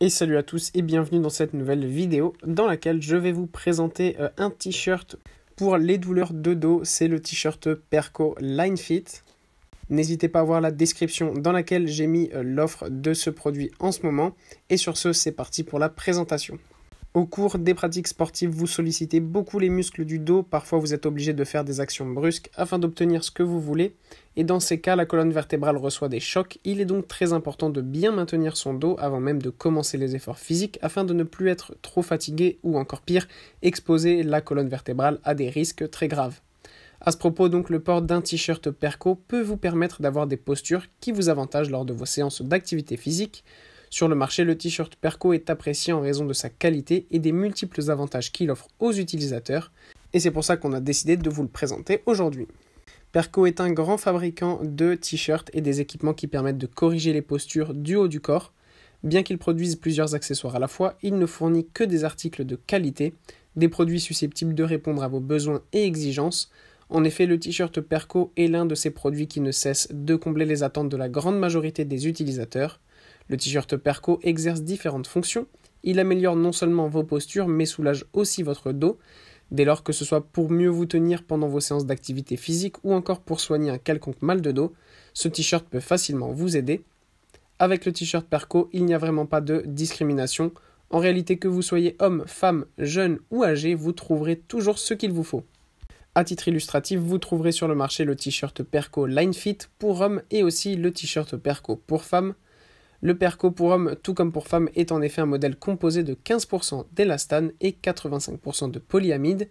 Et salut à tous et bienvenue dans cette nouvelle vidéo dans laquelle je vais vous présenter euh, un t-shirt pour les douleurs de dos. C'est le t-shirt Perco Line Fit. N'hésitez pas à voir la description dans laquelle j'ai mis euh, l'offre de ce produit en ce moment. Et sur ce, c'est parti pour la présentation. Au cours des pratiques sportives, vous sollicitez beaucoup les muscles du dos, parfois vous êtes obligé de faire des actions brusques afin d'obtenir ce que vous voulez, et dans ces cas la colonne vertébrale reçoit des chocs, il est donc très important de bien maintenir son dos avant même de commencer les efforts physiques afin de ne plus être trop fatigué ou encore pire, exposer la colonne vertébrale à des risques très graves. À ce propos, donc, le port d'un t-shirt Perco peut vous permettre d'avoir des postures qui vous avantagent lors de vos séances d'activité physique, sur le marché, le t-shirt Perco est apprécié en raison de sa qualité et des multiples avantages qu'il offre aux utilisateurs, et c'est pour ça qu'on a décidé de vous le présenter aujourd'hui. Perco est un grand fabricant de t-shirts et des équipements qui permettent de corriger les postures du haut du corps. Bien qu'il produise plusieurs accessoires à la fois, il ne fournit que des articles de qualité, des produits susceptibles de répondre à vos besoins et exigences. En effet, le t-shirt Perco est l'un de ces produits qui ne cesse de combler les attentes de la grande majorité des utilisateurs. Le t-shirt Perco exerce différentes fonctions. Il améliore non seulement vos postures, mais soulage aussi votre dos, dès lors que ce soit pour mieux vous tenir pendant vos séances d'activité physique ou encore pour soigner un quelconque mal de dos, ce t-shirt peut facilement vous aider. Avec le t-shirt Perco, il n'y a vraiment pas de discrimination. En réalité, que vous soyez homme, femme, jeune ou âgé, vous trouverez toujours ce qu'il vous faut. À titre illustratif, vous trouverez sur le marché le t-shirt Perco Line Fit pour hommes et aussi le t-shirt Perco pour femmes. Le perco pour hommes, tout comme pour femmes, est en effet un modèle composé de 15% d'élastane et 85% de polyamide.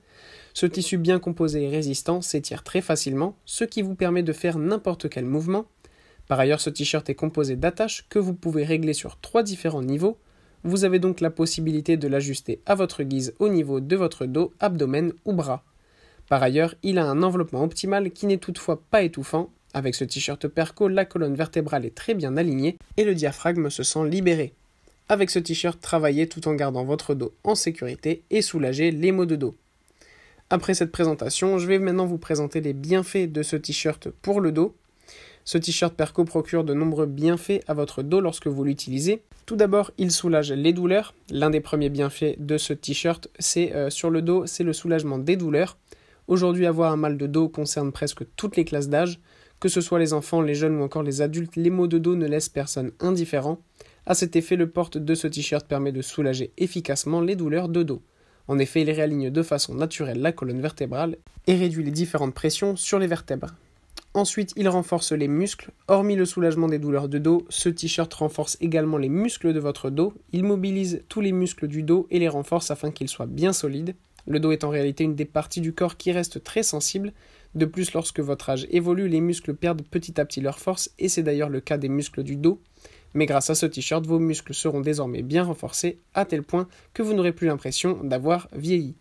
Ce tissu bien composé et résistant s'étire très facilement, ce qui vous permet de faire n'importe quel mouvement. Par ailleurs, ce t-shirt est composé d'attaches que vous pouvez régler sur trois différents niveaux. Vous avez donc la possibilité de l'ajuster à votre guise au niveau de votre dos, abdomen ou bras. Par ailleurs, il a un enveloppement optimal qui n'est toutefois pas étouffant avec ce t-shirt Perco, la colonne vertébrale est très bien alignée et le diaphragme se sent libéré. Avec ce t-shirt, travaillez tout en gardant votre dos en sécurité et soulagez les maux de dos. Après cette présentation, je vais maintenant vous présenter les bienfaits de ce t-shirt pour le dos. Ce t-shirt Perco procure de nombreux bienfaits à votre dos lorsque vous l'utilisez. Tout d'abord, il soulage les douleurs. L'un des premiers bienfaits de ce t-shirt, c'est euh, sur le dos, c'est le soulagement des douleurs. Aujourd'hui, avoir un mal de dos concerne presque toutes les classes d'âge. Que ce soit les enfants, les jeunes ou encore les adultes, les maux de dos ne laissent personne indifférent. À cet effet, le porte de ce t-shirt permet de soulager efficacement les douleurs de dos. En effet, il réaligne de façon naturelle la colonne vertébrale et réduit les différentes pressions sur les vertèbres. Ensuite, il renforce les muscles. Hormis le soulagement des douleurs de dos, ce t-shirt renforce également les muscles de votre dos. Il mobilise tous les muscles du dos et les renforce afin qu'ils soient bien solides. Le dos est en réalité une des parties du corps qui reste très sensible, de plus, lorsque votre âge évolue, les muscles perdent petit à petit leur force, et c'est d'ailleurs le cas des muscles du dos. Mais grâce à ce t-shirt, vos muscles seront désormais bien renforcés, à tel point que vous n'aurez plus l'impression d'avoir vieilli.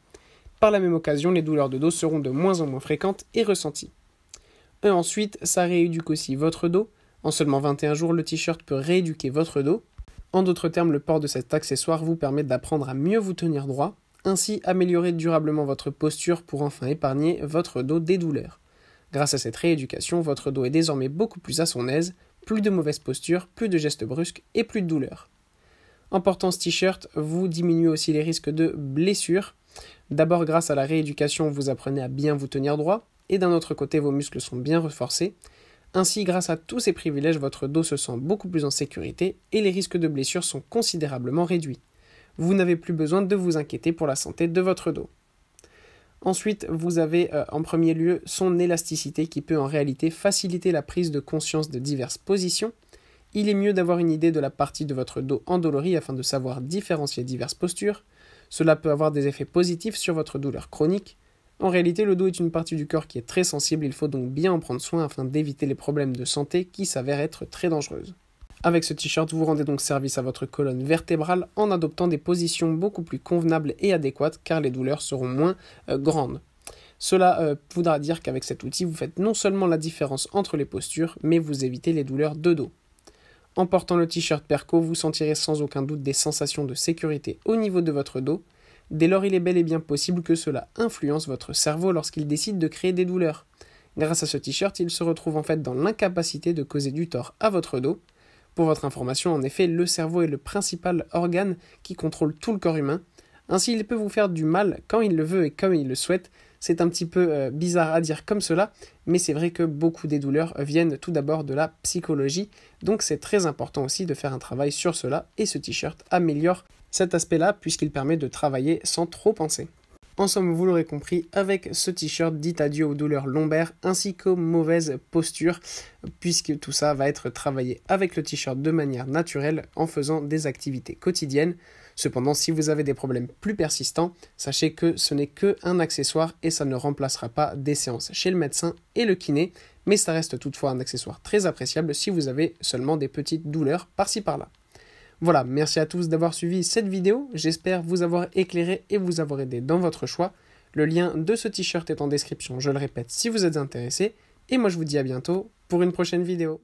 Par la même occasion, les douleurs de dos seront de moins en moins fréquentes et ressenties. ensuite, ça rééduque aussi votre dos. En seulement 21 jours, le t-shirt peut rééduquer votre dos. En d'autres termes, le port de cet accessoire vous permet d'apprendre à mieux vous tenir droit, ainsi améliorer durablement votre posture pour enfin épargner votre dos des douleurs. Grâce à cette rééducation, votre dos est désormais beaucoup plus à son aise, plus de mauvaise posture, plus de gestes brusques et plus de douleurs. En portant ce t-shirt, vous diminuez aussi les risques de blessures. D'abord grâce à la rééducation, vous apprenez à bien vous tenir droit, et d'un autre côté, vos muscles sont bien renforcés. Ainsi, grâce à tous ces privilèges, votre dos se sent beaucoup plus en sécurité et les risques de blessures sont considérablement réduits vous n'avez plus besoin de vous inquiéter pour la santé de votre dos. Ensuite, vous avez euh, en premier lieu son élasticité qui peut en réalité faciliter la prise de conscience de diverses positions. Il est mieux d'avoir une idée de la partie de votre dos endolorie afin de savoir différencier diverses postures. Cela peut avoir des effets positifs sur votre douleur chronique. En réalité, le dos est une partie du corps qui est très sensible, il faut donc bien en prendre soin afin d'éviter les problèmes de santé qui s'avèrent être très dangereuses. Avec ce t-shirt, vous rendez donc service à votre colonne vertébrale en adoptant des positions beaucoup plus convenables et adéquates car les douleurs seront moins euh, grandes. Cela euh, voudra dire qu'avec cet outil, vous faites non seulement la différence entre les postures, mais vous évitez les douleurs de dos. En portant le t-shirt Perco, vous sentirez sans aucun doute des sensations de sécurité au niveau de votre dos. Dès lors, il est bel et bien possible que cela influence votre cerveau lorsqu'il décide de créer des douleurs. Grâce à ce t-shirt, il se retrouve en fait dans l'incapacité de causer du tort à votre dos, pour votre information, en effet, le cerveau est le principal organe qui contrôle tout le corps humain. Ainsi, il peut vous faire du mal quand il le veut et comme il le souhaite. C'est un petit peu euh, bizarre à dire comme cela, mais c'est vrai que beaucoup des douleurs viennent tout d'abord de la psychologie, donc c'est très important aussi de faire un travail sur cela, et ce t-shirt améliore cet aspect-là puisqu'il permet de travailler sans trop penser. En somme, vous l'aurez compris, avec ce t-shirt, dit adieu aux douleurs lombaires ainsi qu'aux mauvaises postures, puisque tout ça va être travaillé avec le t-shirt de manière naturelle en faisant des activités quotidiennes. Cependant, si vous avez des problèmes plus persistants, sachez que ce n'est qu'un accessoire et ça ne remplacera pas des séances chez le médecin et le kiné, mais ça reste toutefois un accessoire très appréciable si vous avez seulement des petites douleurs par-ci par-là. Voilà, merci à tous d'avoir suivi cette vidéo, j'espère vous avoir éclairé et vous avoir aidé dans votre choix. Le lien de ce t-shirt est en description, je le répète, si vous êtes intéressé. Et moi je vous dis à bientôt pour une prochaine vidéo.